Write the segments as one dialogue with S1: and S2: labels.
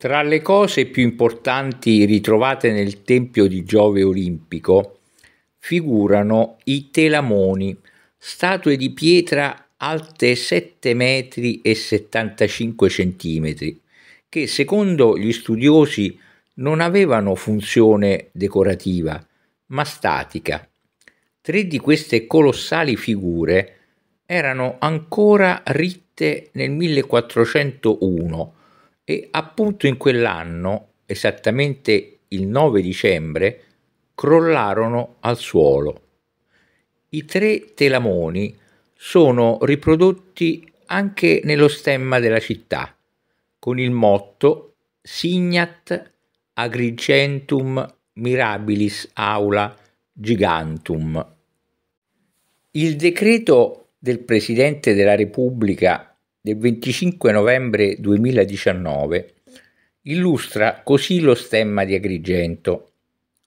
S1: Tra le cose più importanti ritrovate nel tempio di Giove Olimpico figurano i telamoni, statue di pietra alte 7 metri e 75 centimetri, che secondo gli studiosi non avevano funzione decorativa, ma statica. Tre di queste colossali figure erano ancora ritte nel 1401 e appunto in quell'anno, esattamente il 9 dicembre, crollarono al suolo. I tre telamoni sono riprodotti anche nello stemma della città, con il motto Signat agrigentum mirabilis aula gigantum. Il decreto del Presidente della Repubblica del 25 novembre 2019 illustra così lo stemma di Agrigento.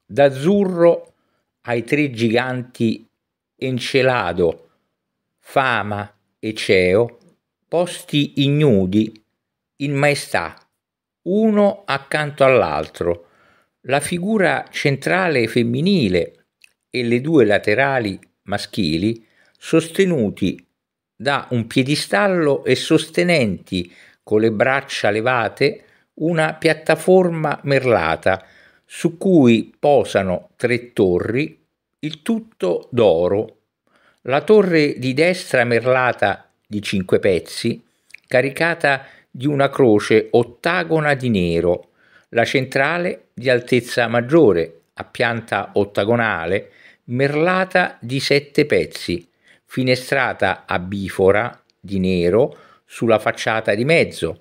S1: D'azzurro ai tre giganti Encelado, Fama e Ceo, posti ignudi in maestà, uno accanto all'altro, la figura centrale femminile e le due laterali maschili sostenuti da un piedistallo e sostenenti con le braccia levate una piattaforma merlata su cui posano tre torri, il tutto d'oro. La torre di destra merlata di cinque pezzi, caricata di una croce ottagona di nero, la centrale di altezza maggiore, a pianta ottagonale, merlata di sette pezzi, finestrata a bifora di nero sulla facciata di mezzo,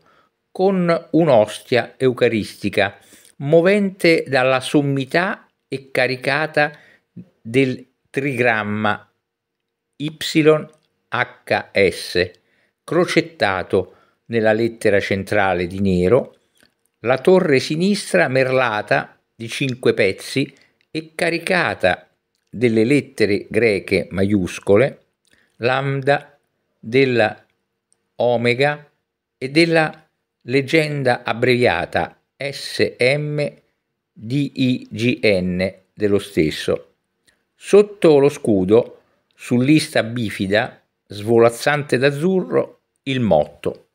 S1: con un'ostia eucaristica movente dalla sommità e caricata del trigramma YHS, crocettato nella lettera centrale di nero, la torre sinistra merlata di cinque pezzi e caricata delle lettere greche maiuscole lambda, della omega e della leggenda abbreviata SMDIGN dello stesso. Sotto lo scudo, su lista bifida, svolazzante d'azzurro, il motto